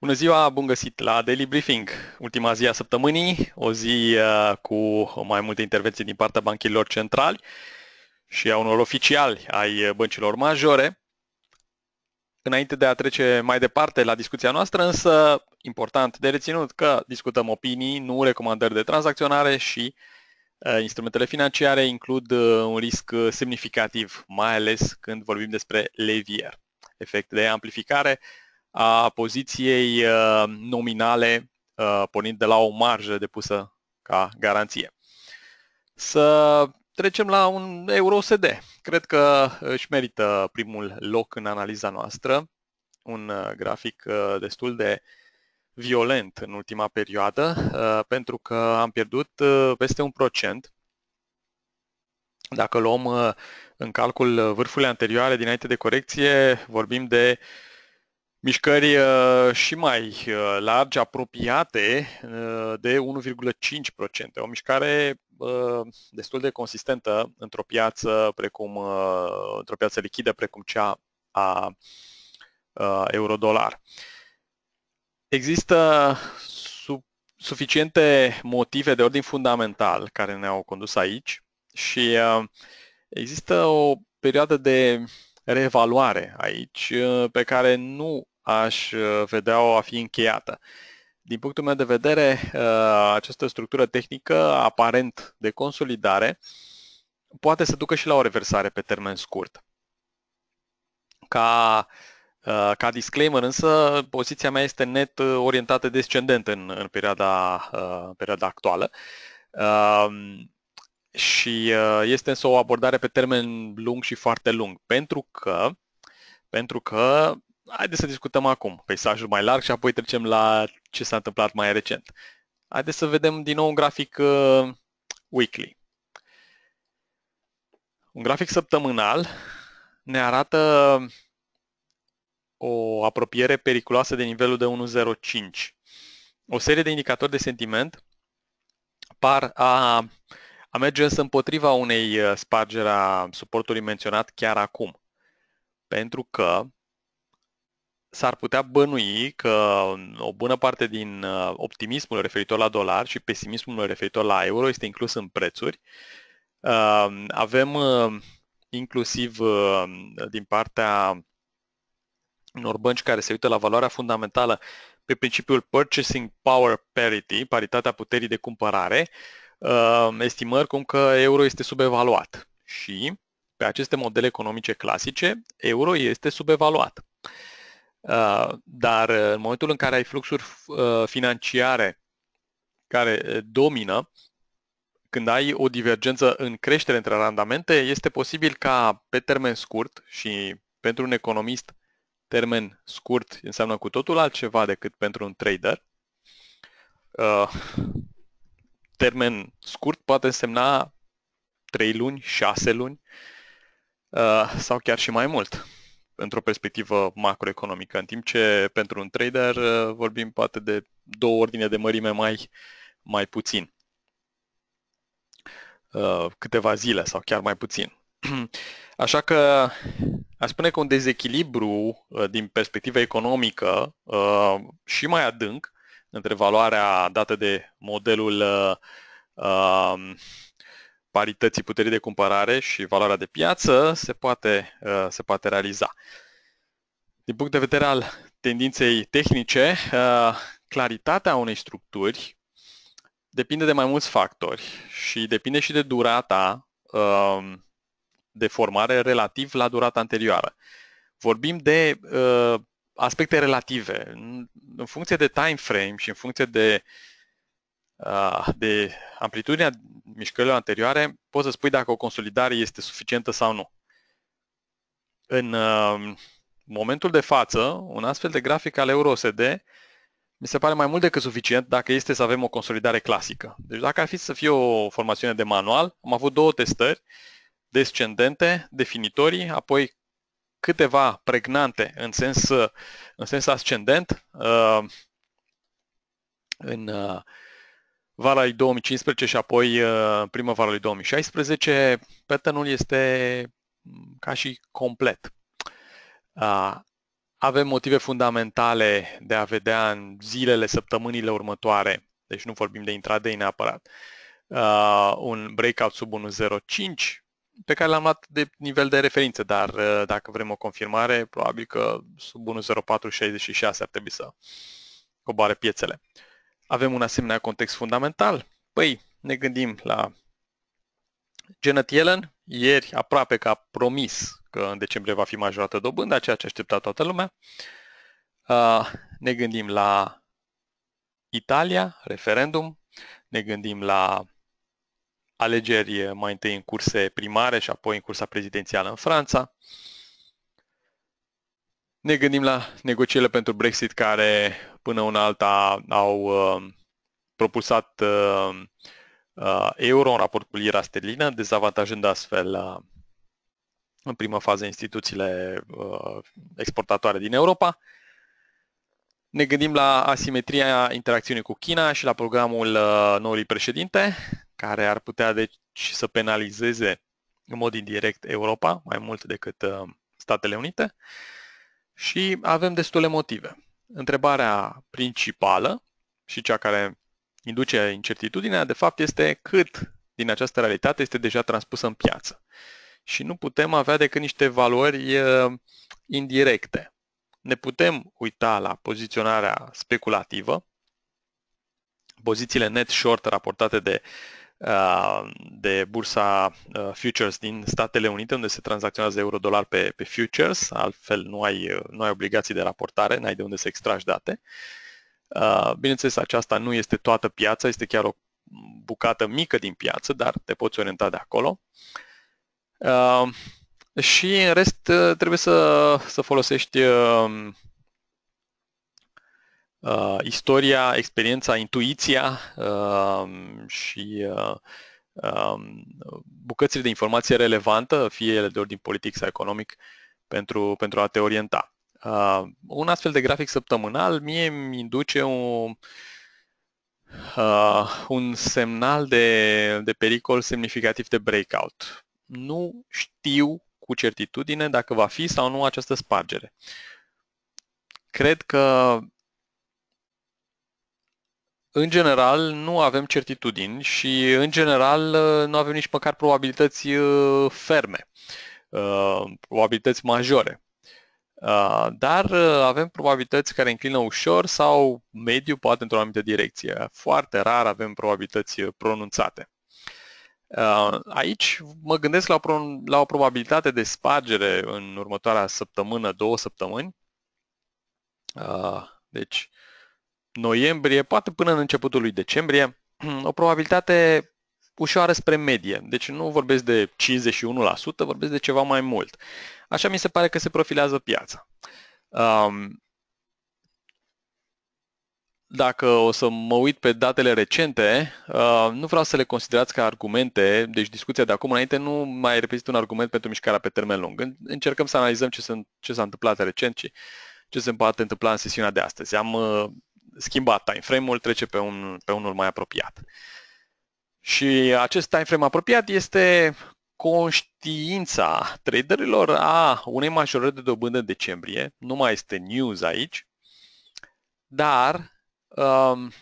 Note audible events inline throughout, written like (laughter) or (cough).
Bună ziua, bun găsit la Daily Briefing, ultima zi a săptămânii, o zi uh, cu mai multe intervenții din partea banchilor centrali și a unor oficiali ai băncilor majore. Înainte de a trece mai departe la discuția noastră, însă, important de reținut că discutăm opinii, nu recomandări de tranzacționare și uh, instrumentele financiare includ uh, un risc semnificativ, mai ales când vorbim despre levier, efect de amplificare, a poziției uh, nominale uh, pornind de la o marjă depusă ca garanție. Să trecem la un EUROSD. Cred că își merită primul loc în analiza noastră. Un uh, grafic destul de violent în ultima perioadă, pentru că am pierdut peste un procent. Dacă luăm în calcul vârfurile anterioare dinainte de corecție, vorbim de uh, mișcări uh, și mai uh, largi, apropiate uh, de 1,5%. O mișcare destul de consistentă într-o piață precum într-o piață lichidă precum cea a eurodolar. Există suficiente motive de ordin fundamental care ne-au condus aici și există o perioadă de reevaluare aici pe care nu aș uh, vedea-o a fi încheiată. Din punctul meu de vedere, uh, această structură tehnică, aparent de consolidare, poate să ducă și la o reversare pe termen scurt. Ca, uh, ca disclaimer, însă, poziția mea este net orientată descendent în, în, perioada, în perioada actuală. Um, și este însă o abordare pe termen lung și foarte lung, pentru că pentru că haideți să discutăm acum peisajul mai larg și apoi trecem la ce s-a întâmplat mai recent. Haideți să vedem din nou un grafic uh, weekly. Un grafic săptămânal ne arată o apropiere periculoasă de nivelul de 1.05. O serie de indicatori de sentiment par a, a merge însă împotriva unei uh, spargeri a suportului menționat chiar acum. Pentru că s-ar putea bănui că o bună parte din uh, optimismul referitor la dolar și pesimismul referitor la euro este inclus în prețuri. Uh, avem uh, inclusiv din partea unor bănci care se uită la valoarea fundamentală pe principiul Purchasing Power Parity, paritatea puterii de cumpărare, estimări cum că euro este subevaluat și pe aceste modele economice clasice, euro este subevaluat. Uh, Uh, dar uh, în momentul în care ai fluxuri uh, financiare care domină, când ai o divergență în creștere între randamente, este posibil ca pe termen scurt și pentru un economist termen scurt înseamnă cu totul altceva decât pentru un trader. Termen scurt poate însemna 3 luni, 6 luni sau chiar și mai mult într-o perspectivă macroeconomică, în timp ce pentru un trader uh, vorbim poate de două ordine de mărime mai, mai puțin, uh, câteva zile sau chiar mai puțin. (clears throat) Așa că aș spune că un dezechilibru uh, din perspectiva economică și mai adânc între valoarea dată de modelul parității puterii de cumpărare și valoarea de piață se poate, uh, se poate realiza. Din punct de vedere al tendinței tehnice, uh, claritatea unei structuri depinde de mai mulți factori și depinde și de durata um, de formare relativ la durata anterioară. Vorbim de uh, aspecte relative. În funcție de time frame și în funcție de uh, Ah, de amplitudinea mișcărilor anterioare, poți să spui dacă o consolidare este suficientă sau nu. În um, momentul de față, un astfel de grafic al EURUSD mi se pare mai mult decât suficient dacă este să avem o consolidare clasică. Deci dacă ar fi să fie o formațiune de manual, am avut două testări descendente, definitorii, apoi câteva pregnante în sens, în sens ascendent, uh, în uh, vara lui 2015 și apoi uh, primăvara lui 2016, patternul este ca și complet. Avem motive fundamentale de a vedea în zilele, săptămânile următoare, deci nu vorbim de intraday neapărat, un breakout sub 1.05 pe care l-am luat de nivel de referință, dar uh, dacă vrem o confirmare, probabil că sub 1.0466 ar trebui să coboare piețele. Uh, avem un asemenea context fundamental? Păi, ne gândim la Janet Yellen, ieri aproape că a promis că în decembrie va fi majorată dobânda, ceea ce aștepta toată lumea. Ah, ne gândim la Italia, referendum, ne gândim la alegeri mai întâi în curse primare și apoi în cursa prezidențială în Franța. Uh, ne gândim la negocierile pentru Brexit care până una alta au uh, propulsat uh, uh, euro în raport cu lira sterlină, dezavantajând astfel uh, în primă fază instituțiile uh, exportatoare din Europa. Ne gândim la asimetria interacțiunii cu China și la programul uh, noului președinte, care ar putea deci să penalizeze în mod indirect Europa mai mult decât uh, Statele Unite. Uh, și avem destule motive. Întrebarea principală și cea care induce incertitudinea, de fapt, este cât din această realitate este deja transpusă în piață. Și nu putem avea decât niște valori indirecte. Ne putem uita la poziționarea speculativă, pozițiile net short raportate de uh, Uh, de bursa uh, futures din Statele Unite, unde se tranzacționează euro-dolar pe, pe futures, altfel nu ai, uh, nu ai obligații de raportare, n-ai de unde să extragi date. Bineînțeles, aceasta nu este toată piața, este chiar o bucată mică din piață, dar te poți orienta de acolo. Și în rest trebuie să, să folosești uh, istoria, experiența, intuiția uh, și uh, um, bucățile de informație relevantă, fie ele de ordin politic sau economic, pentru, pentru a te orienta. Uh, un astfel de grafic săptămânal mie îmi induce un, uh, un semnal de, de pericol semnificativ de breakout. Nu știu cu certitudine dacă va fi sau nu această spargere. Cred că în general, nu avem certitudini și, în general, nu avem nici măcar probabilități uh, ferme, uh, probabilități majore. Uh, dar avem probabilități care înclină ușor sau mediu, poate într-o anumită direcție. Foarte rar avem probabilități pronunțate. Aici mă gândesc la o, la o probabilitate de spargere în următoarea săptămână, două săptămâni. Deci, noiembrie, poate până în începutul lui decembrie, (clears throat) o probabilitate ușoară spre medie. Deci nu vorbesc de 51%, vorbesc de ceva mai mult. Așa mi se pare că se profilează piața. Um, dacă o să mă uit pe datele recente, nu vreau să le considerați ca argumente, deci discuția de acum înainte nu mai reprezintă un argument pentru mișcarea pe termen lung. Încercăm să analizăm ce, ce s-a întâmplat recent și ce se poate întâmpla în sesiunea de astăzi. Am schimbat time frame-ul, trece pe, un, pe unul mai apropiat. Și acest time frame apropiat este conștiința traderilor a unei majorări de dobândă în decembrie. Nu mai este news aici, dar um,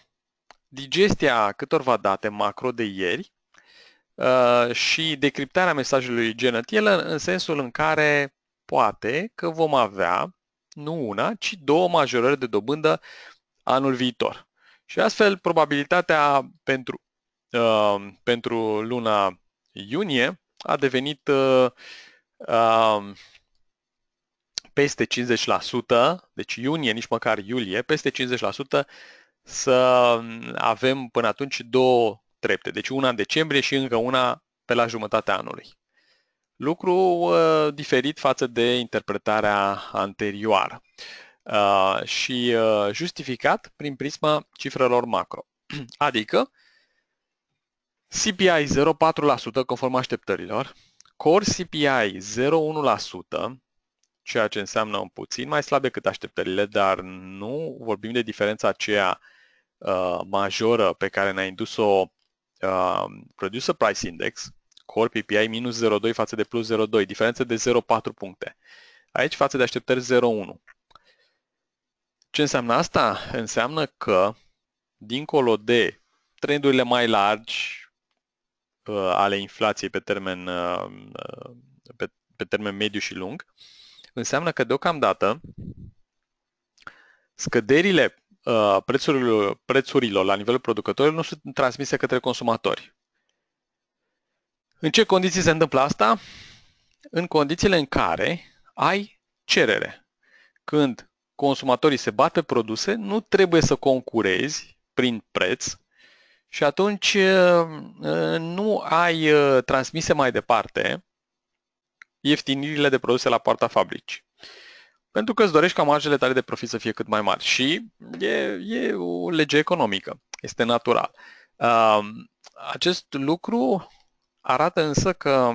digestia câtorva date macro de ieri uh, și decriptarea mesajului Janet Yellen în sensul în care poate că vom avea nu una, ci două majorări de dobândă anul viitor. Și astfel, probabilitatea pentru, uh, pentru luna iunie a devenit uh, um, peste 50%, deci iunie, nici măcar iulie, peste 50% să avem până atunci două trepte, deci una în decembrie și încă una pe la jumătatea anului. Lucru uh, diferit față de interpretarea anterioară. Ah, și ah, justificat prin prisma cifrelor macro. (clears throat) Adică CPI 0,4% conform așteptărilor, Core CPI 0,1%, ceea ce înseamnă un puțin mai slab decât așteptările, dar nu vorbim de diferența aceea uh, majoră pe care ne-a indus-o uh, Producer Price Index, Core PPI minus 0,2 față de plus 0,2, diferență de 0,4 puncte. Aici față de așteptări 0,1. Ce înseamnă asta? Înseamnă că, dincolo de trendurile mai largi uh, ale inflației pe termen, uh, uh, pe, pe termen mediu și lung, înseamnă că deocamdată scăderile prețurilor, prețurilor la nivelul producătorilor nu sunt transmise către consumatori. În ce condiții se întâmplă asta? În condițiile în care ai cerere. Când consumatorii se bată produse, nu trebuie să concurezi prin preț și atunci uh, uh, nu ai uh, transmise mai departe ieftinirile de produse la poarta fabrici. Pentru că îți dorești ca marjele tale de profit să fie cât mai mari și e, e o lege economică, este natural. Acest lucru arată însă că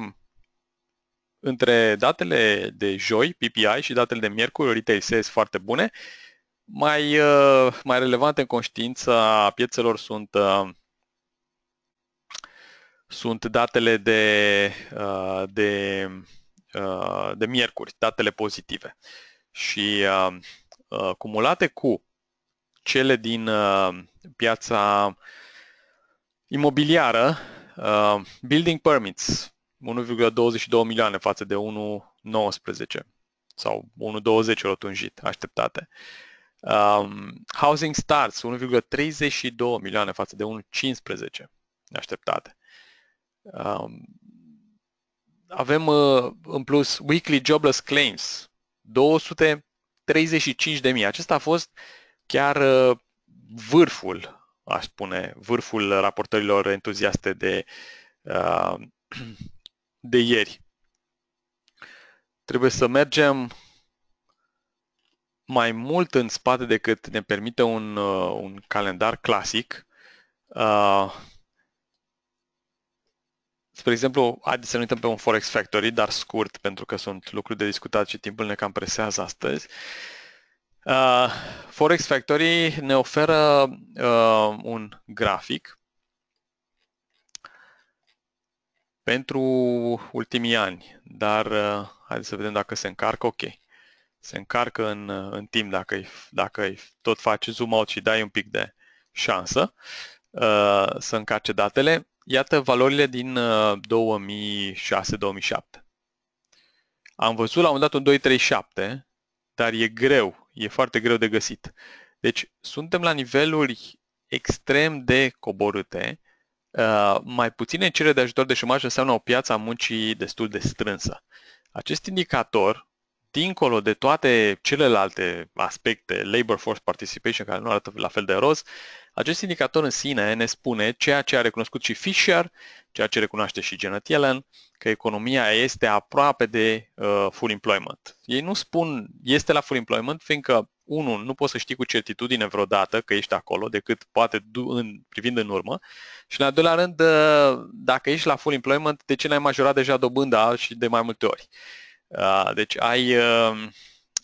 între datele de joi, PPI, și datele de miercuri, retail sales foarte bune, mai, uh, mai relevante în conștiința piețelor sunt uh, sunt datele de, uh, de, de miercuri, datele pozitive. Și cumulate cu cele din piața imobiliară, building permits, 1,22 milioane față de 1,19 sau 1,20 rotunjit așteptate. Um, housing starts 1,32 milioane față de 1,15 așteptate. Um, avem uh, în plus weekly jobless claims 235 de mii. Acesta a fost chiar uh, vârful, aș spune, vârful raportărilor entuziaste de uh, de ieri. Trebuie să mergem mai mult în spate decât ne permite un, uh, un calendar clasic. Uh, spre exemplu, haideți să nu uităm pe un Forex Factory, dar scurt, pentru că sunt lucruri de discutat și timpul ne cam presează astăzi. Uh, Forex Factory ne oferă uh, un grafic pentru ultimii ani, dar uh, haideți să vedem dacă se încarcă, ok. Se încarcă în, uh, în timp dacă, dacă îi tot faci zoom out și dai un pic de șansă uh, să încarce datele. Iată valorile din uh, 2006-2007. Am văzut la un dat un 237, dar e greu, e foarte greu de găsit. Deci suntem la niveluri extrem de coborâte Uh, mai puține cereri de ajutor de șomaj înseamnă o piață a muncii destul de strânsă. Acest indicator, dincolo de toate celelalte aspecte, labor force participation, care nu arată la fel de roz, acest indicator în sine ne spune ceea ce a recunoscut și Fisher, ceea ce recunoaște și Janet Yellen, că economia este aproape de uh, full employment. Ei nu spun este la full employment, fiindcă, unul, nu poți să știi cu certitudine vreodată că ești acolo, decât poate în, privind în urmă, și, în al doilea rând, uh, dacă ești la full employment, de ce n-ai majorat deja dobânda și de mai multe ori? Uh, deci ai, uh,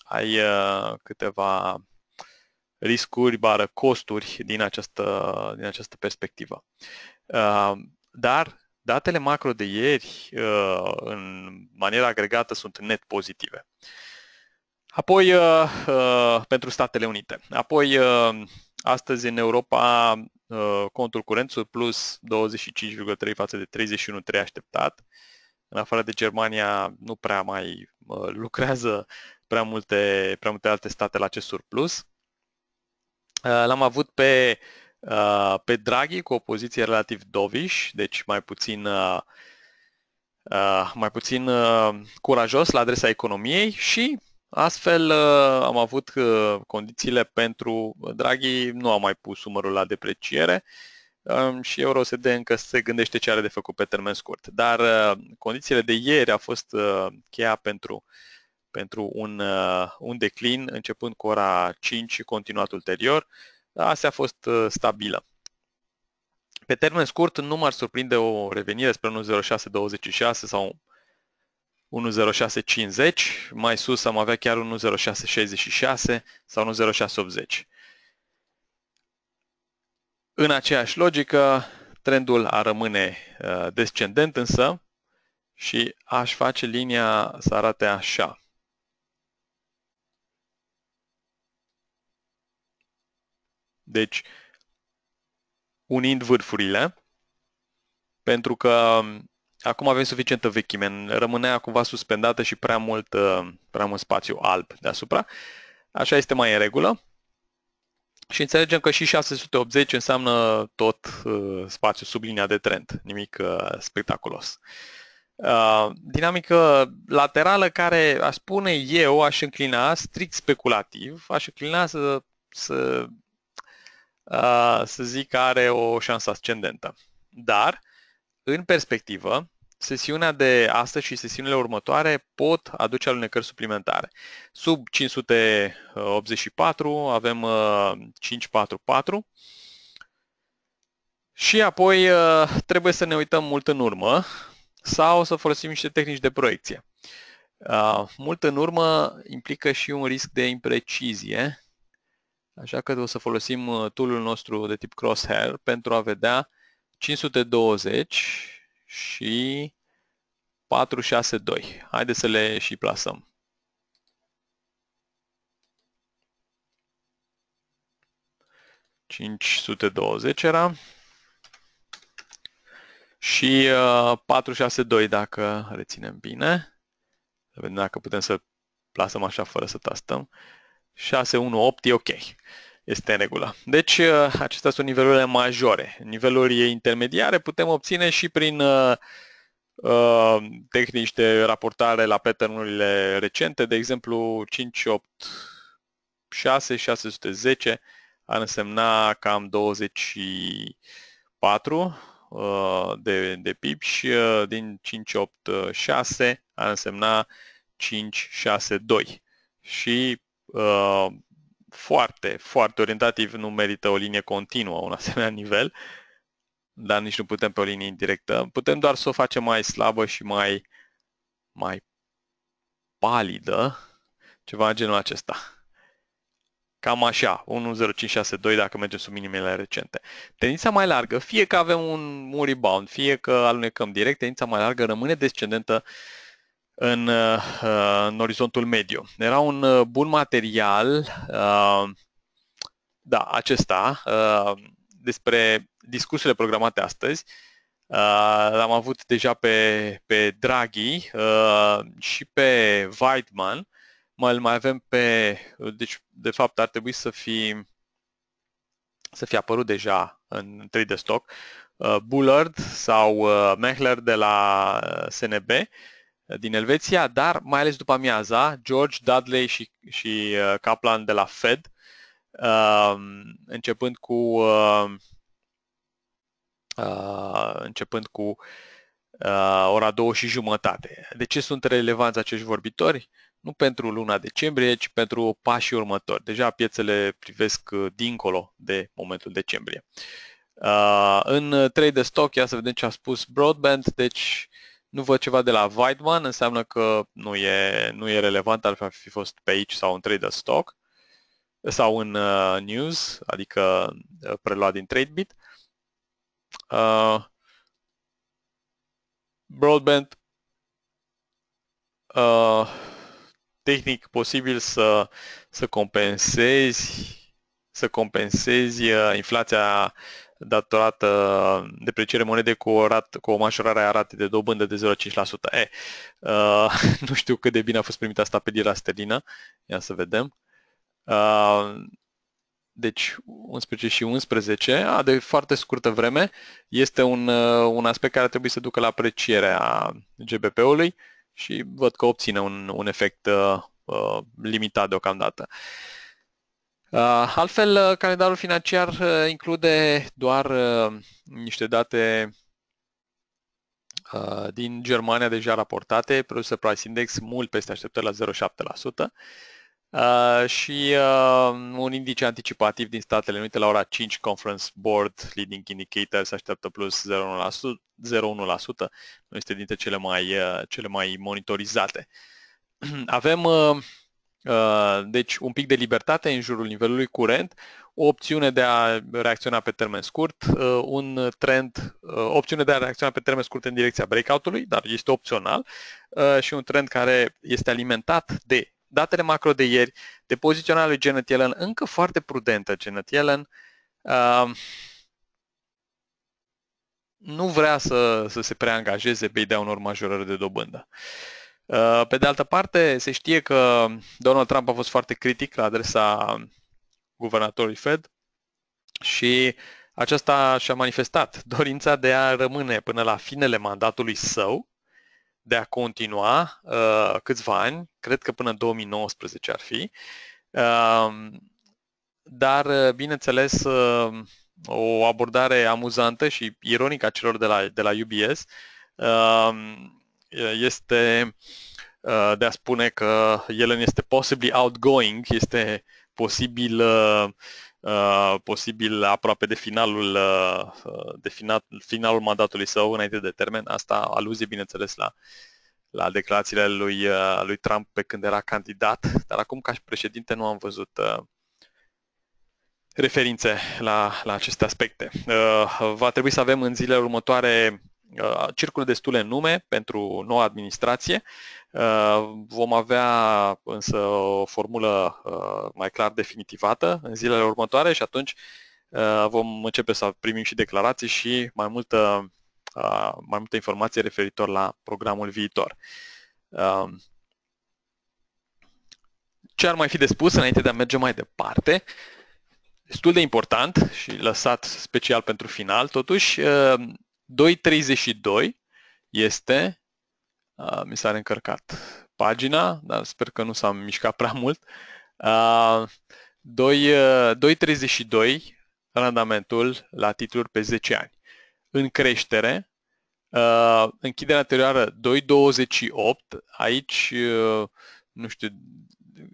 ai uh, câteva riscuri, bară costuri din această, din această perspectivă. Uh, dar datele macro de ieri, uh, în maniera agregată, sunt net pozitive. Apoi, uh, pentru Statele Unite. Apoi, astăzi în Europa, contul curent surplus 25,3 față de 31,3 așteptat. În afară de Germania, nu prea mai lucrează prea multe, prea multe alte state la acest surplus. Uh, l-am avut pe, uh, pe Draghi cu o poziție relativ dovish, deci mai puțin, uh, mai puțin curajos la adresa economiei și astfel am avut condițiile pentru Draghi, nu a mai pus umărul la depreciere um, și EuroSD încă se gândește ce are de făcut pe termen scurt. Dar condițiile de ieri a fost cheia pentru uh, pentru un, uh, un declin începând cu ora 5 și continuat ulterior. Asta a fost uh, stabilă. Pe termen scurt, nu m-ar surprinde o revenire spre 10626 sau 10650, mai sus am avea chiar 10666 sau 10680. În aceeași logică, trendul a rămâne uh, descendent însă și aș face linia să arate așa. Deci, unind vârfurile, pentru că um, acum avem suficientă vechime, rămânea cumva suspendată și prea mult, uh, prea mult spațiu alb deasupra. Așa este mai în regulă. Și înțelegem că și 680 înseamnă tot uh, spațiu sub linia de trend, nimic uh, spectaculos. Uh, dinamică laterală care, aș spune eu, aș înclina strict speculativ, aș înclina să, să Ah, să zic că are o șansă ascendentă. Dar, în perspectivă, sesiunea de astăzi și sesiunile următoare pot aduce alunecări suplimentare. Sub 584 avem 544 ah, și apoi ah, trebuie să ne uităm mult în urmă sau să folosim niște tehnici de proiecție. Mult în urmă implică și un risc de imprecizie, Așa că o să folosim uh, tool nostru de tip crosshair pentru a vedea 520 și 462. Haideți să le și plasăm. ...520 era și uh, 462 dacă reținem bine. Să vedem dacă putem să plasăm așa fără să tastăm. Uh, 618 e ok. Este în regulă. Deci, uh, acestea sunt nivelurile majore. Niveluri intermediare putem obține și prin uh, uh tehnici de raportare la patternurile recente, de exemplu 586610 610 ar însemna cam 24 uh, de, de pips uh, din 586 ar însemna 562 și Uh, foarte, foarte orientativ nu merită o linie continuă, un asemenea (laughs) nivel, dar nici nu putem pe o linie indirectă. Putem doar să o facem mai slabă și mai, mai palidă, ceva în genul acesta. Cam așa, 1.0562 dacă mergem sub minimele recente. Tendința mai largă, fie că avem un, un rebound, fie că alunecăm direct, tendința mai largă rămâne descendentă uh, în, uh, în orizontul mediu. Era un uh, bun material, uh, da, acesta, despre discursurile programate astăzi. L-am avut deja pe, pe Draghi și pe Weidman. Mai, mai avem pe, deci de fapt ar trebui să fi, să fi apărut deja în 3D stock, Bullard sau Mechler de la SNB din Elveția, dar mai ales după amiaza, George, Dudley și, și uh, Kaplan de la Fed, uh, începând cu uh, începând cu ora două și jumătate. De ce sunt relevanți acești vorbitori? Nu pentru luna decembrie, ci pentru pașii următori. Deja piețele privesc dincolo de momentul decembrie. În trade de stock, ia să vedem ce a spus Broadband, deci uh, nu văd ceva de la Weidman, înseamnă că nu e, nu e relevant, ar fi fost pe aici sau în Trader Stock sau în uh, News, adică uh, preluat din TradeBit. Uh, broadband uh, tehnic posibil să, să compensezi să compensezi uh, inflația datorată deprecierea monedei cu o, rat, cu o majorare a ratei de dobândă de 0,5%. E, eh, uh, (laughs) nu știu cât de bine a fost primită asta pe lira sterlină, ia să vedem. Uh, deci 11 și 11, a, de foarte scurtă vreme, este un, uh, un aspect care trebuie să ducă la aprecierea GBP-ului și văd că obține un, un efect uh, uh limitat deocamdată. Uh, Uh, altfel, uh, calendarul financiar uh, include doar niște date din Germania deja raportate, produse price index mult peste așteptări la 0,7% și un indice anticipativ din Statele Unite la ora 5 Conference Board Leading Indicator se așteaptă plus 0,1%, nu este dintre cele mai, cele mai monitorizate. (clears throat) Avem Uh, deci un pic de libertate în jurul nivelului curent, o opțiune de a reacționa pe termen scurt, uh, un trend, uh, opțiune de a reacționa pe termen scurt în direcția breakout-ului, dar este opțional, și un trend care este alimentat de datele macro de ieri, de poziționarea lui Janet Yellen, încă foarte prudentă Janet Yellen, nu vrea să, să se preangajeze pe ideea unor majorări de dobândă. Uh, Uh, pe de altă parte, se știe că Donald Trump a fost foarte critic la adresa guvernatorului Fed și aceasta și-a manifestat dorința de a rămâne până la finele mandatului său, de a continua uh, câțiva ani, cred că până 2019 ar fi, uh, dar, uh, bineînțeles, uh, o abordare amuzantă și ironică a celor de la, de la UBS, uh, este uh, de a spune că Yellen este possibly outgoing, este posibil uh, uh, posibil aproape de finalul, de final, finalul mandatului său înainte de termen. Asta aluzie, bineînțeles, la, la declarațiile lui, lui Trump pe când era candidat, dar acum ca și președinte nu am văzut referințe la, la aceste aspecte. Va trebui să avem în zilele următoare Uh, circulă destule nume pentru noua administrație. Uh, vom avea însă o formulă uh, mai clar definitivată în zilele următoare și atunci vom începe să primim și declarații și mai multă, mai multă informație referitor la programul viitor. Ce ar mai fi de spus înainte de a merge mai departe? Destul de important și lăsat special pentru final, totuși, 2.32 este, uh, mi s-a încărcat pagina, dar sper că nu s-a mișcat prea mult, uh, 2, uh, 2.32 randamentul la titluri pe 10 ani. În creștere, uh, închiderea anterioară 2.28, aici, uh, nu știu,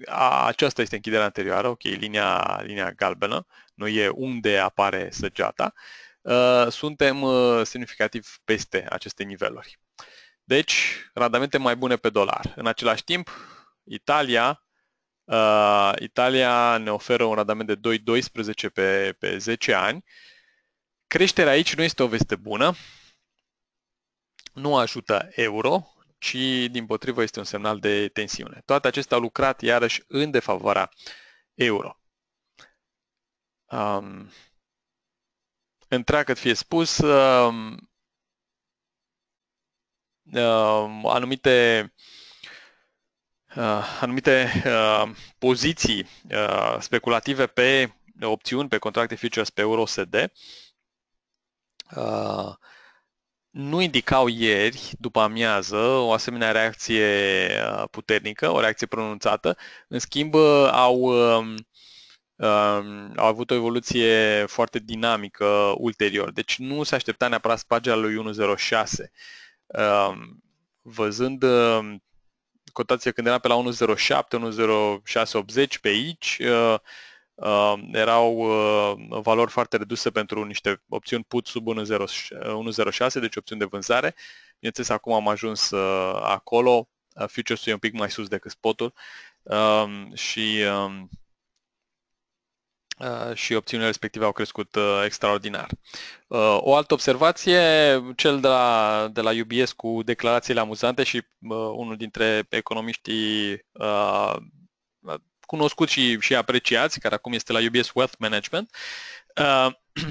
a, aceasta este închiderea anterioară, ok, linia, linia galbenă, nu e unde apare săgeata. Uh, Uh, suntem uh, semnificativ peste aceste niveluri. Deci, randamente mai bune pe dolar. În același timp, Italia, uh, Italia ne oferă un randament de 2,12 pe, pe 10 ani. Creșterea aici nu este o veste bună, nu ajută euro, ci din potrivă este un semnal de tensiune. Toate acestea au lucrat iarăși în defavoarea euro. Um, întreagă fie spus, um, um, anumite uh, anumite uh, poziții uh, speculative pe opțiuni, pe contracte futures pe euro USD nu indicau ieri, după amiază, o asemenea reacție puternică, o reacție pronunțată. În schimb, au um, a avut o evoluție foarte dinamică ulterior. Deci nu se aștepta neapărat spargerea lui 106. Văzând cotația când era pe la 107, 10680 pe aici, uh, erau uh, valori foarte reduse pentru niște opțiuni put sub 106, deci opțiuni de vânzare. Bineînțeles, acum am ajuns uh, acolo, futures e un pic mai sus decât spotul și Uh, și opțiunile respective au crescut uh, extraordinar. Uh, o altă observație, cel de la, de la UBS cu declarațiile amuzante și uh, unul dintre economiștii uh, cunoscuți și, și apreciați, care acum este la UBS Wealth Management, uh,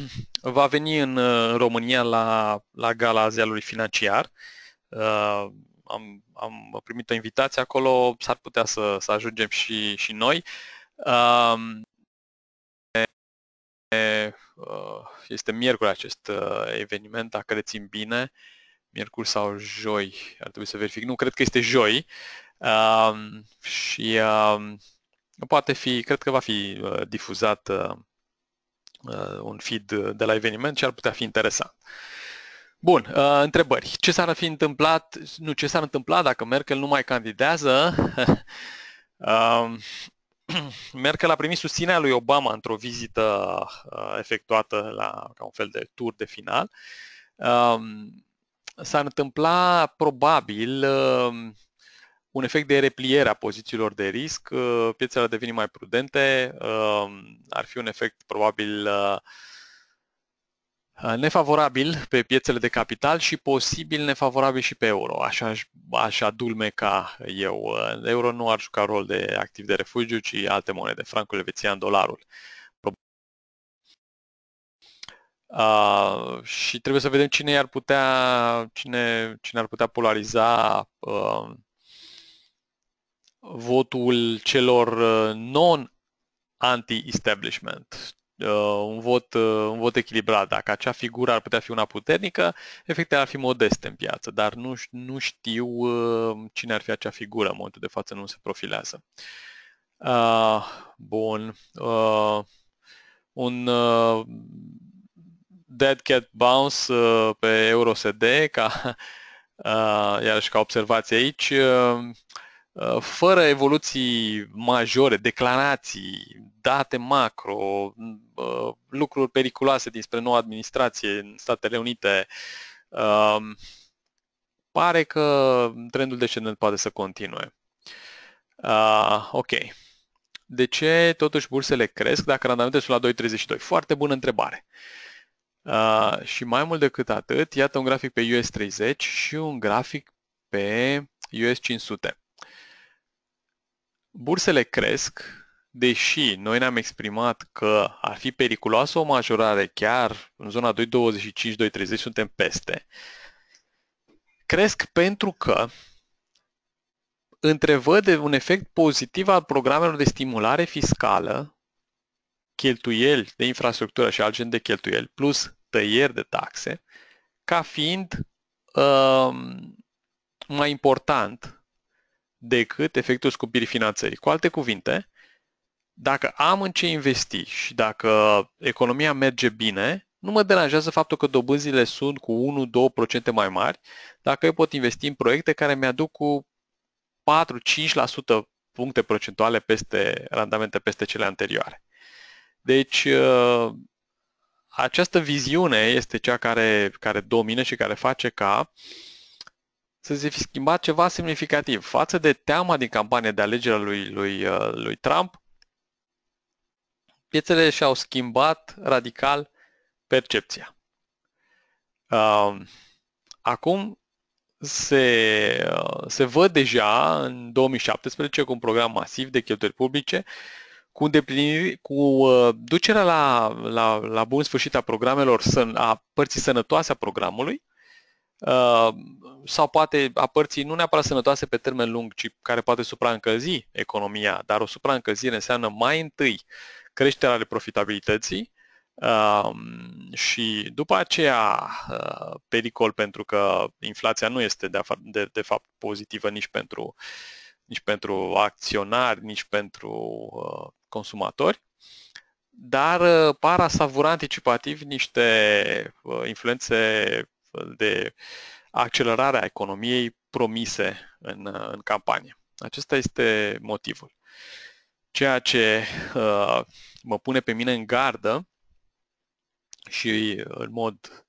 (clears throat) va veni în, în uh, România la, la gala zealului financiar. Uh, am, am primit o invitație acolo, s-ar putea să, să ajungem și, și noi. Uh, Uh, este miercuri acest uh, eveniment, dacă rețin bine, miercuri sau joi, ar trebui să verific. Nu, cred că este joi um, și um, poate fi, cred că va fi uh, difuzat un feed de la eveniment și ar putea fi interesant. Bun, întrebări. Ce s-ar fi întâmplat, nu, ce s-ar întâmpla dacă Merkel nu mai candidează? (laughs) Um, (clears throat) Merkel a primit susținerea lui Obama într-o vizită uh, efectuată la ca un fel de tur de final. Um, s-a întâmplat probabil um, un efect de repliere a pozițiilor de risc, uh, piețele ar deveni mai prudente, um, ar fi un efect probabil uh, nefavorabil pe piețele de capital și posibil nefavorabil și pe euro. Așa dulme ca eu. Euro nu ar juca rol de activ de refugiu, ci alte monede, francul elvețian, dolarul. Uh, și trebuie să vedem cine ar putea, cine, cine ar putea polariza uh, votul celor non-anti-establishment, uh, un, vot, uh, un vot echilibrat. Dacă acea figură ar putea fi una puternică, efectele ar fi modeste în piață, dar nu, nu știu uh, cine ar fi acea figură. În momentul de față nu se profilează. Uh, bun. Uh, un uh, Dead Cat Bounce uh, pe EuroSD, ca, (laughs) uh, iarăși ca observație aici. Uh, Uh, fără evoluții majore, declarații, date macro, uh, lucruri periculoase dinspre noua administrație în Statele Unite, uh, pare că trendul descendent poate să continue. Ok. De ce totuși bursele cresc dacă randamentele sunt la 2,32? Foarte bună întrebare. și mai mult decât atât, iată un grafic pe US 30 și un grafic pe US 500 bursele cresc, deși noi ne-am exprimat că ar fi periculoasă o majorare chiar în zona 2.25-2.30, suntem peste, cresc pentru că întrevăd un efect pozitiv al programelor de stimulare fiscală, cheltuieli de infrastructură și alt gen de cheltuieli, plus tăieri de taxe, ca fiind uh, mai important decât efectul scumpirii finanțării. Cu alte cuvinte, dacă am în ce investi și dacă economia merge bine, nu mă deranjează faptul că dobânzile sunt cu 1-2% mai mari, dacă eu pot investi în proiecte care mi-aduc cu 4-5% puncte procentuale peste randamente peste cele anterioare. Deci, ă, această viziune este cea care, care domină și care face ca să se fi schimbat ceva semnificativ față de teama din campania de alegere a lui, lui, uh, lui Trump. Piețele și-au schimbat radical percepția. Um, acum se, uh, se văd deja în 2017 cu un program masiv de cheltuieli publice, cu, îndepliniri, cu uh, ducerea la, la, la bun sfârșit a programelor, a părții sănătoase a programului, Ehm, sau poate a părții nu neapărat sănătoase pe termen lung, ci care poate supraîncălzi economia, dar o supraîncălzire înseamnă mai întâi creșterea ale profitabilității ehm, și după aceea ehm, pericol pentru că inflația nu este de, de, de fapt pozitivă nici pentru, nici pentru acționari, nici pentru consumatori dar par a savura anticipativ niște influențe de accelerare a economiei promise în, în campanie. Acesta este motivul. Ceea ce uh, mă pune pe mine în gardă și în mod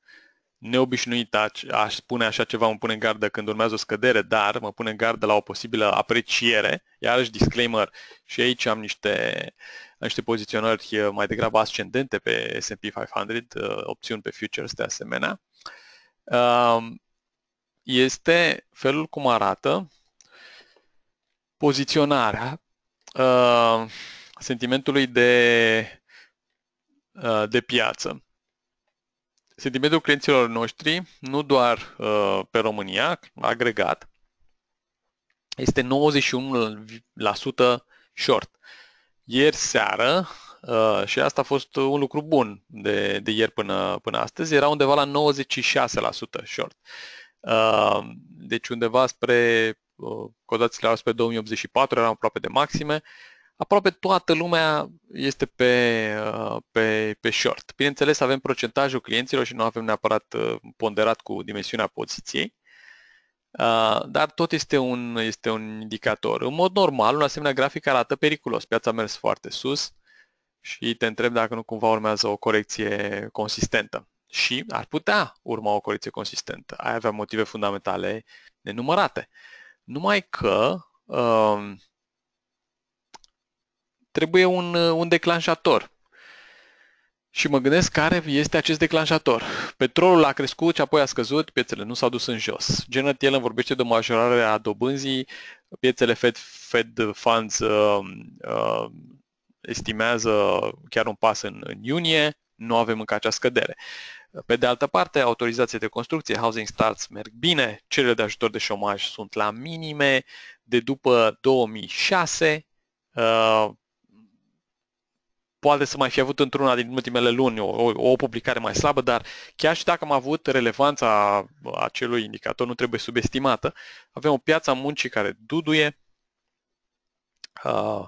neobișnuit aș, aș spune așa ceva, mă pune în gardă când urmează o scădere, dar mă pune în gardă la o posibilă apreciere, iarăși disclaimer, și aici am niște, am niște poziționări mai degrabă ascendente pe S&P 500, uh, opțiuni pe futures de asemenea, este felul cum arată poziționarea sentimentului de, de piață. Sentimentul clienților noștri, nu doar pe România, agregat, este 91% short. Ieri seară Uh, și asta a fost un lucru bun de, de ieri până, până astăzi. Era undeva la 96% short. Uh, deci undeva spre uh, cotațiile au spre 2084, erau aproape de maxime. Aproape toată lumea este pe, uh, pe, pe short. Bineînțeles, avem procentajul clienților și nu avem neapărat uh, ponderat cu dimensiunea poziției, dar tot este un, este un indicator. În mod normal, un asemenea grafic arată periculos. Piața a mers foarte sus, și te întreb dacă nu cumva urmează o corecție consistentă. Și ar putea urma o corecție consistentă. Ai avea motive fundamentale nenumărate. Numai că um, trebuie un, un declanșator. Și mă gândesc care este acest declanșator. Petrolul a crescut și apoi a scăzut, piețele nu s-au dus în jos. Janet Yellen vorbește de majorare a dobânzii, piețele Fed, Fed Funds uh, uh, estimează chiar un pas în, în iunie, nu avem încă acea scădere. Pe de altă parte, autorizații de construcție, housing starts, merg bine, cele de ajutor de șomaj sunt la minime de după 2006. Uh, poate să mai fi avut într-una din ultimele luni o, o, o publicare mai slabă, dar chiar și dacă am avut relevanța acelui indicator, nu trebuie subestimată. Avem o piață a muncii care duduie. Uh,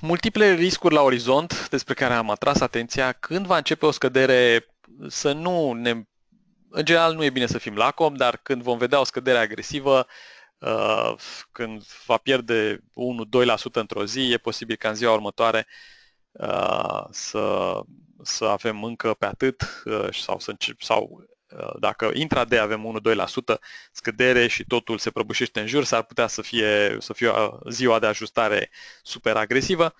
Multiple riscuri la orizont despre care am atras atenția, când va începe o scădere, să nu ne... În general nu e bine să fim lacom, dar când vom vedea o scădere agresivă, uh, când va pierde 1-2% într-o zi, e posibil ca în ziua următoare uh, să, să avem încă pe atât uh, sau, să încep, sau Uh, dacă intraday avem 1-2% scădere și totul se prăbușește în jur, s-ar putea să fie, să fie uh, ziua de ajustare super agresivă.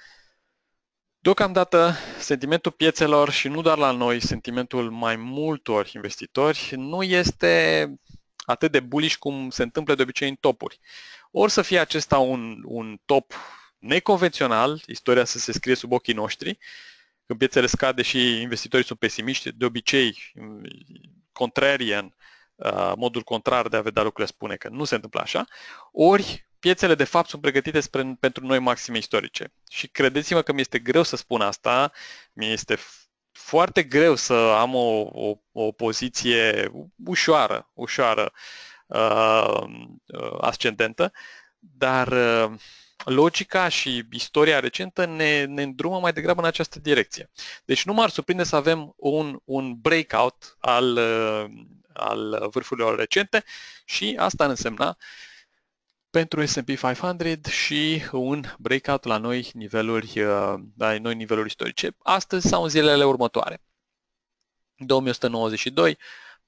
Deocamdată, sentimentul piețelor și nu doar la noi, sentimentul mai multor investitori nu este atât de bullish cum se întâmplă de obicei în topuri. Ori să fie acesta un, un top neconvențional, istoria să se scrie sub ochii noștri, când piețele scade și investitorii sunt pesimiști, de obicei contrarian, uh, modul contrar de a vedea lucrurile spune că nu se întâmplă așa, ori piețele de fapt sunt pregătite spre, pentru noi maxime istorice. Și credeți-mă că mi-este greu să spun asta, mi-este foarte greu să am o, o, o poziție ușoară, ușoară, uh, uh ascendentă, dar uh, logica și istoria recentă ne, ne îndrumă mai degrabă în această direcție. Deci nu m-ar surprinde să avem un, un breakout al, uh, al vârfurilor recente și asta ar însemna pentru S&P 500 și un breakout la noi niveluri, uh, la noi niveluri istorice, astăzi sau în zilele următoare. 2192,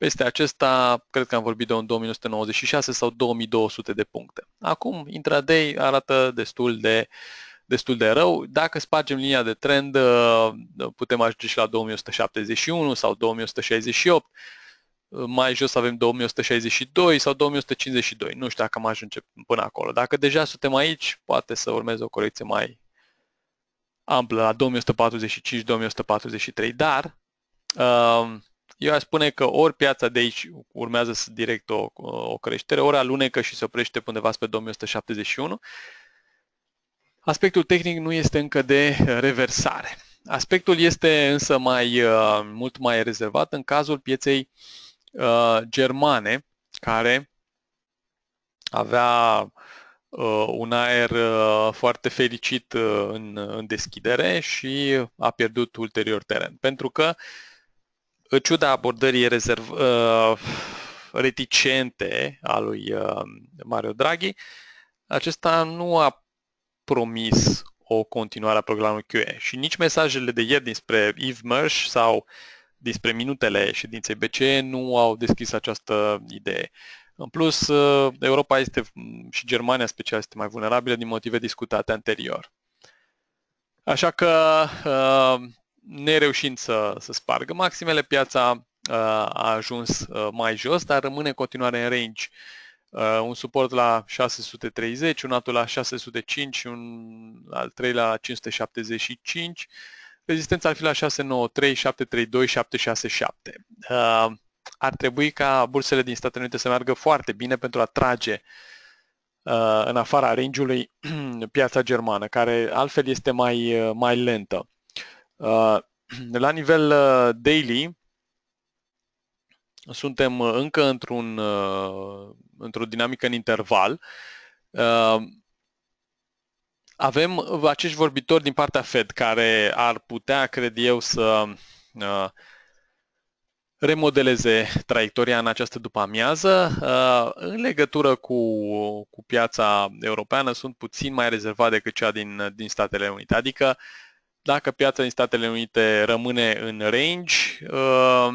peste acesta, cred că am vorbit de un 2196 sau 2200 de puncte. Acum, intraday arată destul de, destul de rău. Dacă spargem linia de trend, uh, putem ajunge și la 2171 sau 2168. Mai jos avem 2162 sau 2152. Nu știu dacă am ajunge până acolo. Dacă deja suntem aici, poate să urmeze o corecție mai amplă la 2145-2143, dar... Uh, eu aș spune că ori piața de aici urmează să direct o, o creștere, ori alunecă și se oprește undeva spre 2171. Aspectul tehnic nu este încă de reversare. Aspectul este însă mai uh, mult mai rezervat în cazul pieței uh, germane, care avea uh, un aer uh, foarte fericit uh, în, în deschidere și a pierdut ulterior teren. Pentru că uh, în ciuda abordării rezerv, uh, reticente a lui uh, Mario Draghi, acesta nu a promis o continuare a programului QE și nici mesajele de ieri dinspre Yves Mersch sau despre minutele ședinței BCE nu au deschis această idee. În plus, uh, Europa este mm, și Germania special este mai vulnerabilă din motive discutate anterior. Așa că uh, nereușind să, să spargă maximele, piața uh, a ajuns uh, mai jos, dar rămâne în continuare în range. Uh, un suport la 630, un altul la 605, un al treilea la 575, rezistența ar fi la 693, 732, 767. Ar trebui ca bursele din Statele Unite să meargă foarte bine pentru a trage în afara range (clears throat) piața germană, care altfel este mai, mai lentă. Uh, (clears throat) la nivel uh, daily, suntem uh, încă într-un, într-o dinamică în interval. Avem acești vorbitori din partea Fed care ar putea, cred eu, să remodeleze traiectoria în această după-amiază. În legătură cu, cu piața europeană sunt puțin mai rezervat decât cea din, din Statele Unite, adică dacă piața din Statele Unite rămâne în range, uh,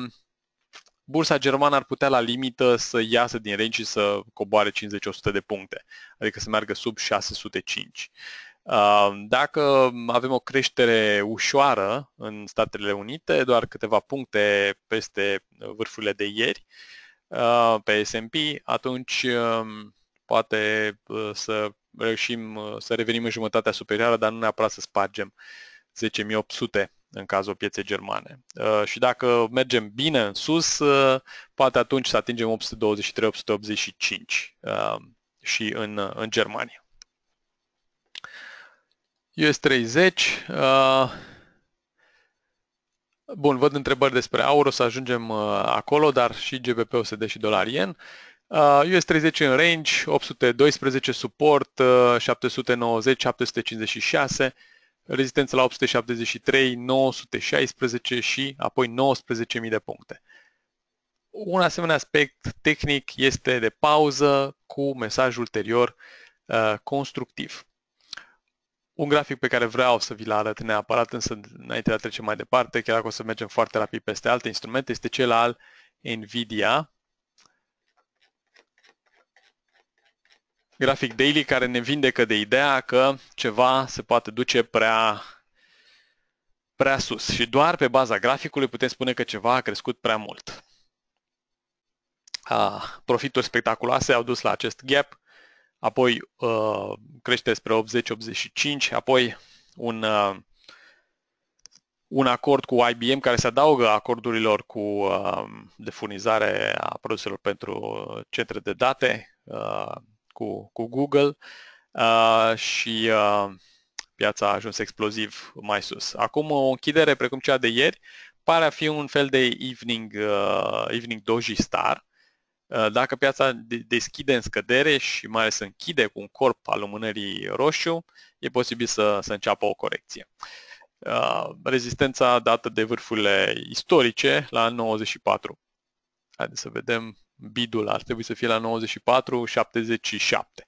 bursa germană ar putea la limită să iasă din range și să coboare 50-100 de puncte, adică să meargă sub 605. Uh, dacă avem o creștere ușoară în Statele Unite, doar câteva puncte peste vârfurile de ieri uh, pe S&P, atunci poate să reușim să revenim în jumătatea superioară, dar nu neapărat să spargem uh, 10.800 în cazul pieței germane. Uh, și dacă mergem bine în sus, uh, poate atunci să atingem 823-885 uh, și în, în Germania. US 30. Bun, văd întrebări despre aur, o să ajungem acolo, dar și GBP, USD și dolar yen. US 30 în range, 812 suport, 790, 756 rezistență la 873, 916 și apoi 19.000 de puncte. Un asemenea aspect tehnic este de pauză cu mesaj ulterior uh, constructiv. Un grafic pe care vreau să vi-l arăt neapărat, însă înainte de a trece mai departe, chiar dacă o să mergem foarte rapid peste alte instrumente, este cel al NVIDIA, Graphic Daily care ne vindecă de ideea că ceva se poate duce prea, prea sus și doar pe baza graficului putem spune că ceva a crescut prea mult. A, ah, profituri spectaculoase au dus la acest gap, apoi uh, crește spre 80-85, apoi un, uh, un acord cu IBM care se adaugă acordurilor cu uh, de furnizare a produselor pentru uh, centre de date, uh, cu, cu Google uh, și uh, piața a ajuns exploziv mai sus. Acum o închidere precum cea de ieri pare a fi un fel de evening, uh, evening doji star. Uh, dacă piața de- deschide în scădere și mai ales închide cu un corp al lumânării roșu, e posibil să, să înceapă o corecție. Uh, rezistența dată de vârfurile istorice la 94. Haideți să vedem bidul ar trebui să fie la 94-77.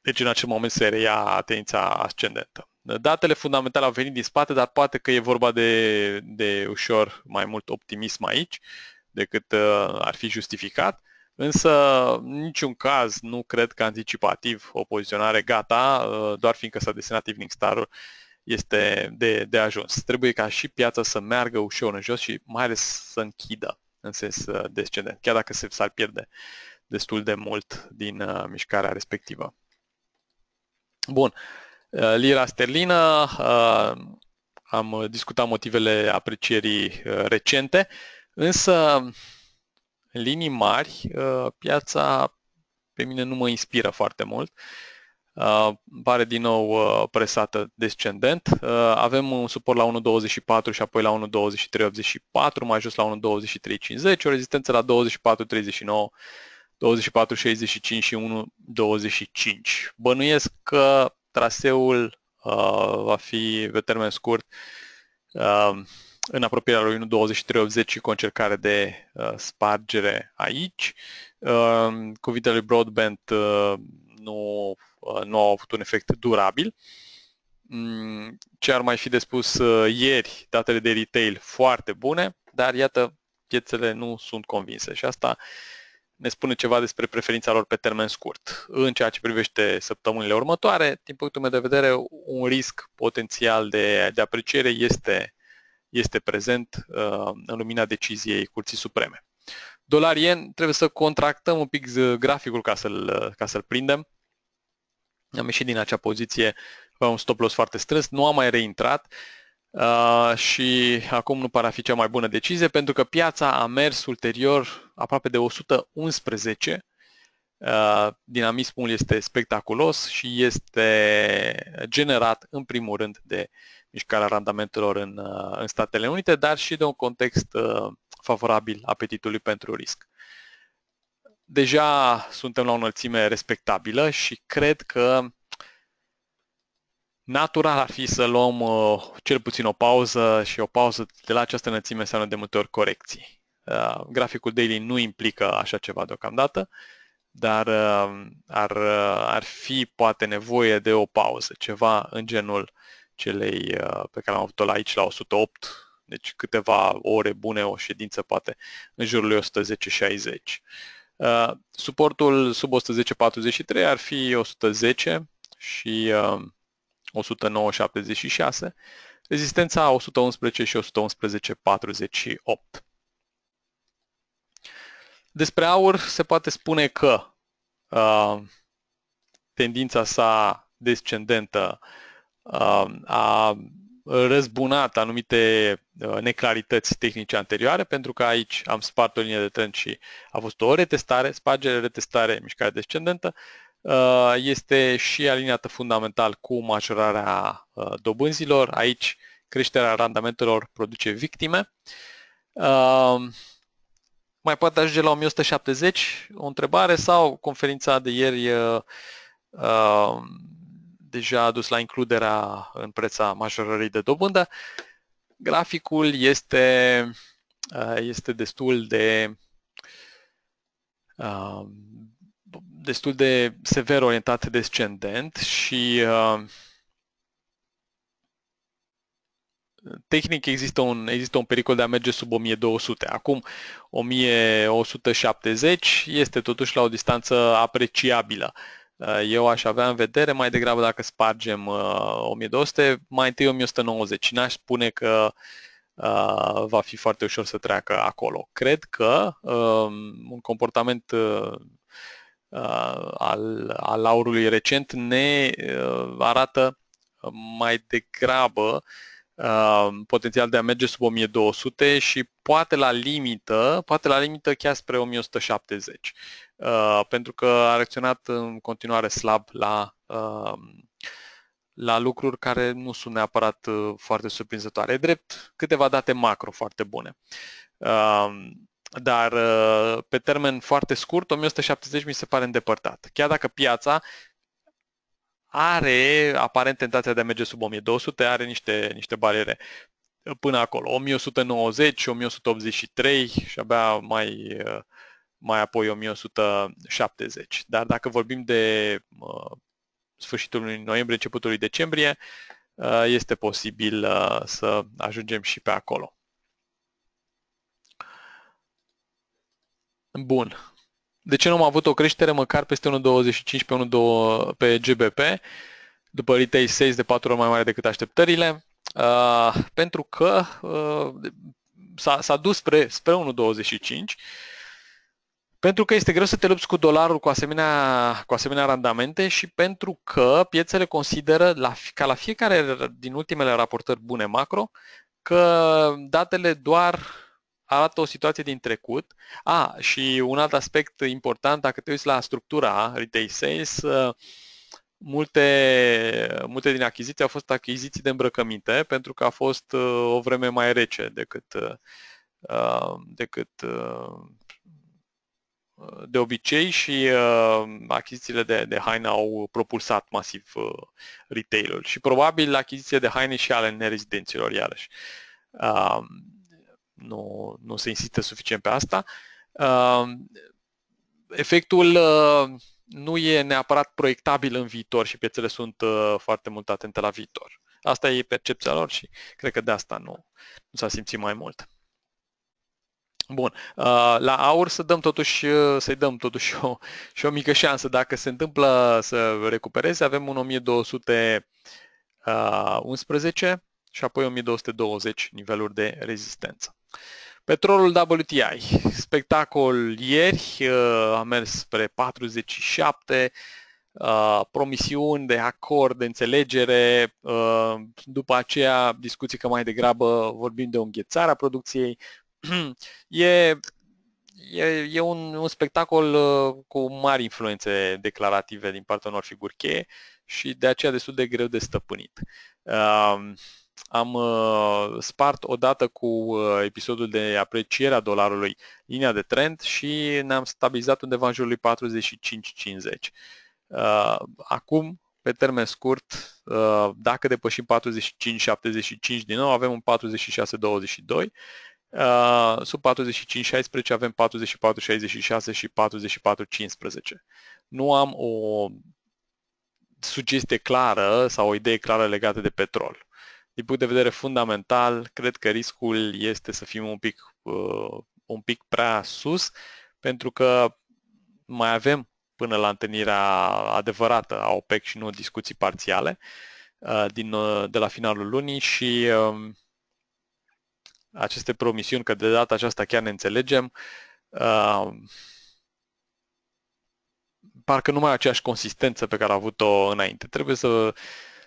Deci în acel moment se reia atenția ascendentă. Datele fundamentale au venit din spate, dar poate că e vorba de, de ușor mai mult optimism aici decât uh, ar fi justificat, însă în niciun caz nu cred că anticipativ o poziționare gata, uh, doar fiindcă s-a desenat Evening star este de, de ajuns. Trebuie ca și piața să meargă ușor în jos și mai ales să închidă în sens uh, descendent, chiar dacă se, s-ar pierde destul de mult din uh, mișcarea respectivă. Bun, uh, lira sterlină, uh, am discutat motivele aprecierii uh, recente, însă în linii mari, uh, piața pe mine nu mă inspiră foarte mult. Uh, Uh, pare din nou uh, presată descendent. Uh, avem un suport la 1.24 și apoi la 1.23.84, mai jos la 1.23.50, o rezistență la 24.39, 24.65 și 1.25. Bănuiesc că traseul va fi pe termen scurt în apropierea lui 1.23.80 și cu o încercare de spargere aici. Cuvintele broadband nu Uh, nu au avut un efect durabil. Mm, ce ar mai fi de spus uh, ieri, datele de retail foarte bune, dar iată, piețele nu sunt convinse și asta ne spune ceva despre preferința lor pe termen scurt. În ceea ce privește săptămânile următoare, din punctul meu de vedere, un risc potențial de, de apreciere este, este prezent uh, în lumina deciziei Curții Supreme. Dolar yen, trebuie să contractăm un pic graficul ca să-l, ca să-l prindem. Am ieșit din acea poziție pe un stop loss foarte strâns, nu am mai reintrat uh, și acum nu pare a fi cea mai bună decizie pentru că piața a mers ulterior aproape de 111. Uh, dinamismul este spectaculos și este generat în primul rând de mișcarea randamentelor în, uh, în Statele Unite, dar și de un context uh, favorabil apetitului pentru risc deja suntem la o înălțime respectabilă și cred că natural ar fi să luăm uh, cel puțin o pauză și o pauză de la această înălțime înseamnă de multe ori corecții. Uh, graficul daily nu implică așa ceva deocamdată, dar uh, ar, uh, ar fi poate nevoie de o pauză, ceva în genul celei uh, pe care am avut-o la aici la 108, deci câteva ore bune, o ședință poate în jurul lui 110-60. Uh, suportul sub 110.43 ar fi 110 și uh, 109.76, rezistența 111 și 111.48. Despre aur se poate spune că uh, tendința sa descendentă uh, a Uh, răzbunat anumite uh, neclarități tehnice anterioare, pentru că aici am spart o linie de trend și a fost o retestare, spargere, retestare, mișcare descendentă, uh, este și aliniată fundamental cu majorarea dobânzilor. Aici creșterea randamentelor produce victime. Mai poate ajunge la 1170 o întrebare sau conferința de ieri deja a dus la includerea în preța majorării de dobândă. Graficul este, uh, este destul de uh, destul de sever orientat descendent și uh, tehnic există un, există un pericol de a merge sub 1200. Acum 1170 este totuși la o distanță apreciabilă. Uh, Eh, eu aș avea în vedere mai degrabă dacă spargem 1200, eh, mai întâi 1190. N-aș spune că Uh, va fi foarte ușor să treacă acolo. Cred că uh, un comportament uh, al, al aurului recent ne arată mai degrabă Um, potențial de a merge sub 1200 și poate la limită, poate la limită chiar spre 1170, uh, pentru că a reacționat în continuare slab la uh, la lucruri care nu sunt neapărat uh, foarte surprinzătoare. E drept câteva date macro foarte bune. Um, dar uh, pe termen foarte scurt, 1170 mi se pare îndepărtat. Chiar dacă piața are aparent tentația de a merge sub 1200, are niște, niște bariere până acolo, 1190, 1183 și abia mai, mai apoi 1170. Dar dacă vorbim de sfârșitul lui noiembrie, începutul lui decembrie, este posibil să ajungem și pe acolo. Bun. De ce nu am avut o creștere măcar peste 1,25 pe 1,2 pe GBP, după retail sales de 4 ori mai mare decât așteptările? Uh, pentru că uh, s-a, dus spre, spre 1,25 pentru că este greu să te lupți cu dolarul cu asemenea, cu asemenea randamente și pentru că piețele consideră la, ca la fiecare din ultimele raportări bune macro că datele doar arată o situație din trecut. A, și un alt aspect important, dacă te uiți la structura retail sales, uh, multe, multe din achiziții au fost achiziții de îmbrăcăminte, pentru că a fost uh, o vreme mai rece decât, uh, decât de obicei și uh, achizițiile de, de haine au propulsat masiv uh, retail-ul și probabil achiziția de haine și ale nerezidenților iarăși. Uh, nu, nu se insistă suficient pe asta. Ehm, efectul ehm, nu e neapărat proiectabil în viitor și piețele sunt uh, foarte mult atente la viitor. Asta e percepția lor și cred că de asta nu, nu s-a simțit mai mult. Bun, uh, la aur să dăm totuși, uh, să-i dăm totuși o, și o mică șansă. Dacă se întâmplă să recupereze, avem un 1211 și apoi 1220 niveluri de rezistență. Petrolul WTI. Spectacol ieri uh, a mers spre 47, uh, promisiuni de acord, de înțelegere, uh, după aceea discuții că mai degrabă vorbim de o înghețare a producției. (clears throat) E e, e un, un spectacol cu mari influențe declarative din partea unor figuri cheie și de aceea destul de greu de stăpânit. Uh, am uh, spart odată cu uh, episodul de apreciere a dolarului linia de trend și ne-am stabilizat undeva în jurul 45-50. Uh, acum, pe termen scurt, dacă depășim 45-75 din nou, avem un 46-22 sub 45-16 avem 44-66 și 44-15. Nu am o sugestie clară sau o idee clară legată de petrol din punct de vedere fundamental, cred că riscul este să fim un pic, uh, un pic prea sus, pentru că mai avem până la întâlnirea adevărată a OPEC și nu discuții parțiale uh, din, uh, de la finalul lunii și uh, aceste promisiuni că de data aceasta chiar ne înțelegem, uh, parcă nu mai aceeași consistență pe care a avut-o înainte. Trebuie să uh,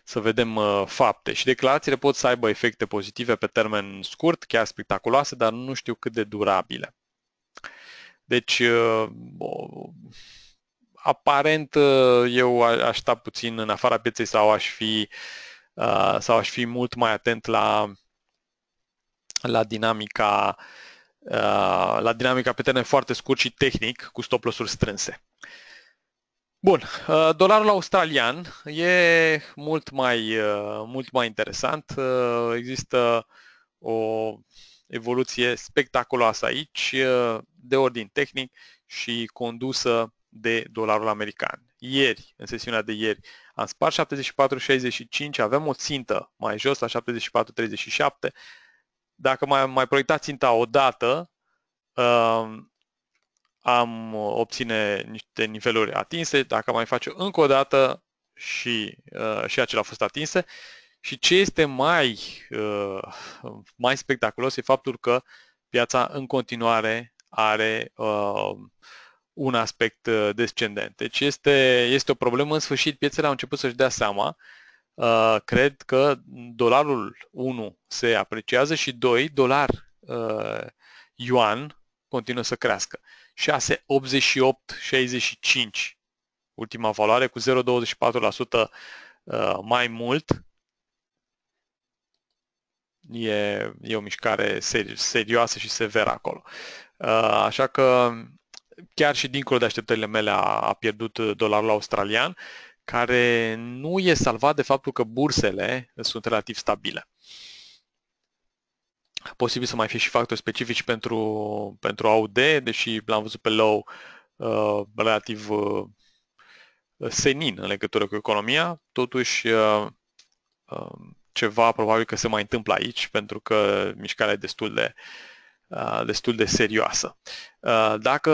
să vedem uh, fapte. Și declarațiile pot să aibă efecte pozitive pe termen scurt, chiar spectaculoase, dar nu știu cât de durabile. Deci, uh, aparent, uh, eu aș sta puțin în afara pieței sau aș fi, sau aș fi mult mai atent la, la dinamica la dinamica pe termen foarte scurt și tehnic cu stop loss-uri strânse. Bun, uh, dolarul australian e mult mai, uh, mult mai interesant. Uh, există o evoluție spectaculoasă aici, de ordin tehnic și condusă de dolarul american. Ieri, în sesiunea de ieri, am spart 74,65, aveam o țintă mai jos la 74,37. Dacă mai, mai proiectați ținta o dată, am uh, obține niște niveluri atinse, dacă mai face încă o dată și, uh, și acelea au fost atinse. Și ce este mai, uh, mai spectaculos e faptul că piața în continuare are uh, un aspect uh, descendent. Deci este, este o problemă. În sfârșit, piețele au început să-și dea seama. Uh, cred că dolarul 1 se apreciază și 2, dolar uh, yuan continuă să crească. Uh, 6,8865 ultima valoare cu 0,24% uh, mai mult. E, e o mișcare serioasă și severă acolo. Uh, așa că chiar și dincolo de așteptările mele a, a pierdut dolarul australian, care nu e salvat de faptul că bursele sunt relativ stabile. Posibil să mai fie și factori specifici pentru, pentru AUD, deși l-am văzut pe Low uh, relativ uh, senin în legătură cu economia, totuși uh, uh, ceva probabil că se mai întâmplă aici, pentru că mișcarea e destul de, uh, destul de serioasă. Uh, dacă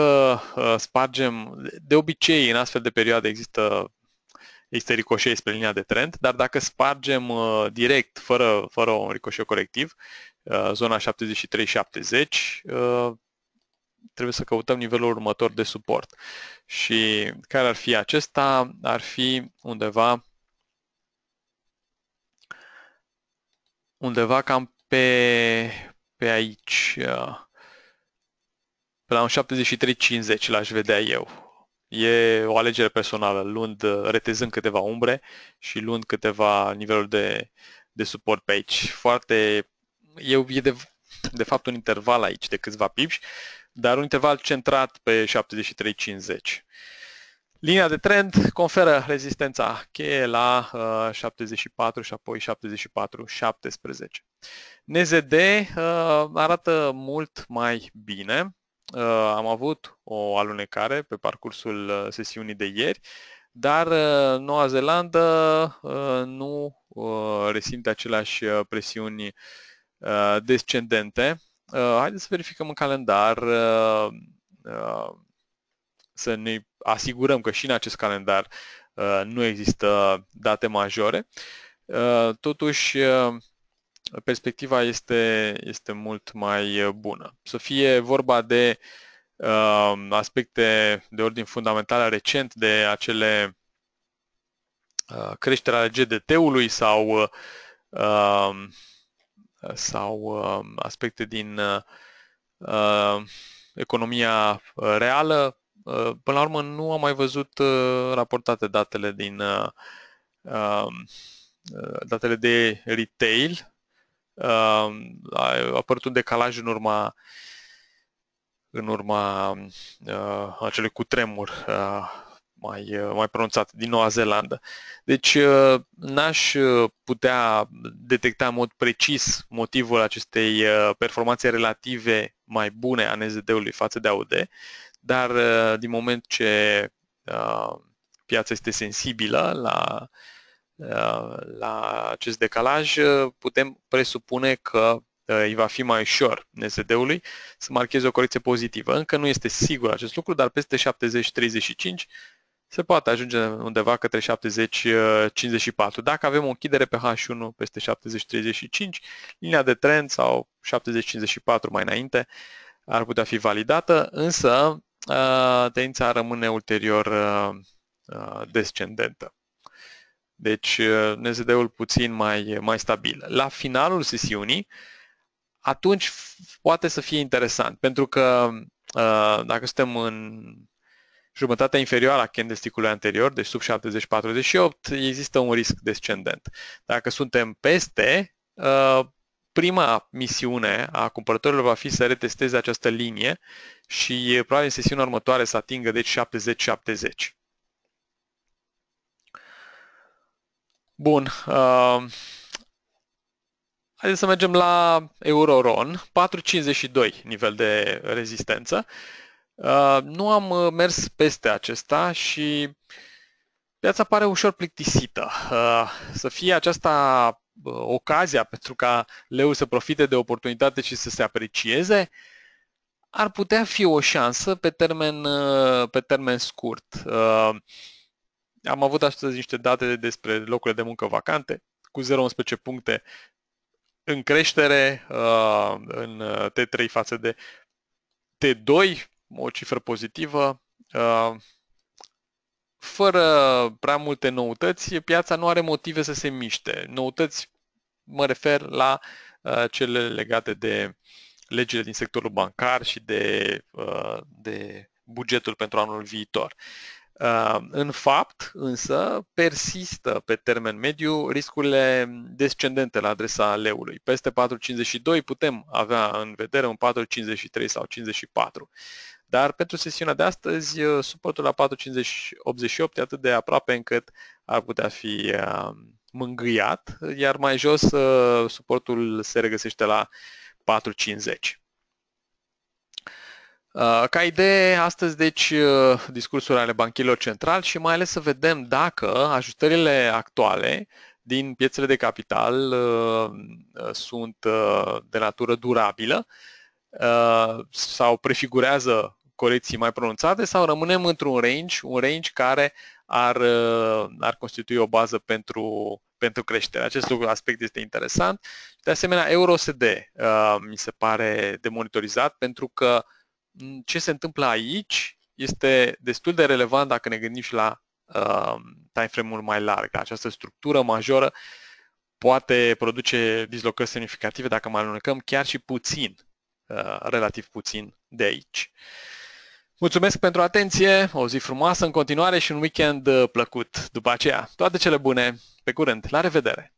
uh, spargem, de obicei în astfel de perioade există există ricoșei spre linia de trend, dar dacă spargem uh, direct, fără, fără un ricoșeu colectiv Uh, zona 73-70, uh, trebuie să căutăm nivelul următor de suport. Și care ar fi acesta? Ar fi undeva undeva cam pe, pe aici, uh, pe la un 73-50 l-aș vedea eu. E o alegere personală, luând, retezând câteva umbre și luând câteva niveluri de, de suport pe aici. Foarte e, e de, de fapt un interval aici de câțiva pips, dar un interval centrat pe 73,50. Linia de trend conferă rezistența cheie la uh, 74 și apoi 74,17. NZD uh, arată mult mai bine. Uh, am avut o alunecare pe parcursul uh, sesiunii de ieri, dar uh, Noua Zeelandă uh, nu uh, resimte aceleași uh, presiuni uh, Uh, descendente. Uh, haideți să verificăm în calendar uh, să ne asigurăm că și în acest calendar nu există date majore. Totuși, perspectiva este, este mult mai bună. Să fie vorba de aspecte de ordin fundamental recent, de acele creșteri ale GDT-ului sau sau um, aspecte din uh, uh, economia uh, reală, până la urmă nu am mai văzut raportate datele din um, datele de retail. Um, a apărut un decalaj în urma în urma uh, acelui cutremur uh, mai, uh, mai pronunțat, din Noua Zeelandă. Deci uh, n-aș uh, putea detecta în mod precis motivul acestei performanțe relative mai bune a NZD-ului față de AUD, dar din moment ce piața este sensibilă la, la acest decalaj, putem presupune că îi va fi mai ușor NSD-ului să marcheze o corecție pozitivă. Încă nu este sigur acest lucru, dar peste 70-35 se poate ajunge undeva către 70-54. Dacă avem o închidere pe H1 peste 70-35, linia de trend sau 70-54 mai înainte ar putea fi validată, însă tendința rămâne ulterior descendentă. Deci NZD-ul puțin mai, mai stabil. La finalul sesiunii, atunci poate să fie interesant, pentru că dacă suntem în jumătatea inferioară a candlestick-ului anterior, deci sub 70-48, există un risc descendent. Dacă suntem peste, uh, prima misiune a cumpărătorilor va fi să retesteze această linie și probabil în sesiunea următoare să atingă deci 70-70. Bun. Uh, haideți să mergem la Euroron, 4,52 nivel de rezistență. Uh, Uh, nu am uh, mers peste acesta și viața pare ușor plictisită. Uh, să fie aceasta ocazia pentru ca leu să profite de oportunitate și să se aprecieze, ar putea fi o șansă pe termen, pe termen scurt. Am avut astăzi niște date despre locurile de muncă vacante, cu 0,11 puncte în creștere în T3 față de T2, o cifră pozitivă. Uh, fără prea multe noutăți, piața nu are motive să se miște. Noutăți mă refer la uh, cele legate de legile din sectorul bancar și de, uh, de bugetul pentru anul viitor. În fapt, însă, persistă pe termen mediu riscurile descendente la adresa leului. Peste 4,52 putem avea în vedere un 4,53 sau 54. Dar pentru sesiunea de astăzi, uh, suportul la 458,8, e atât de aproape încât ar putea fi uh, mângâiat, iar mai jos uh, suportul se regăsește la 4.50. Ca idee, astăzi, deci, discursurile ale banchilor central și mai ales să vedem dacă ajustările actuale din piețele de capital sunt de natură durabilă Uh, sau prefigurează corecții mai pronunțate sau rămânem într-un range, un range care ar, uh, ar constitui o bază pentru, pentru creștere. Acest lucru, aspect este interesant. De asemenea, EuroSD uh, mi se pare de monitorizat pentru că mm, ce se întâmplă aici este destul de relevant dacă ne gândim și la uh, timeframe-ul mai larg. Această structură majoră poate produce dislocări semnificative dacă mai alunecăm chiar și puțin Uh, relativ puțin de aici. Mulțumesc pentru atenție, o zi frumoasă în continuare și un weekend uh, plăcut după aceea. Toate cele bune, pe curând, la revedere!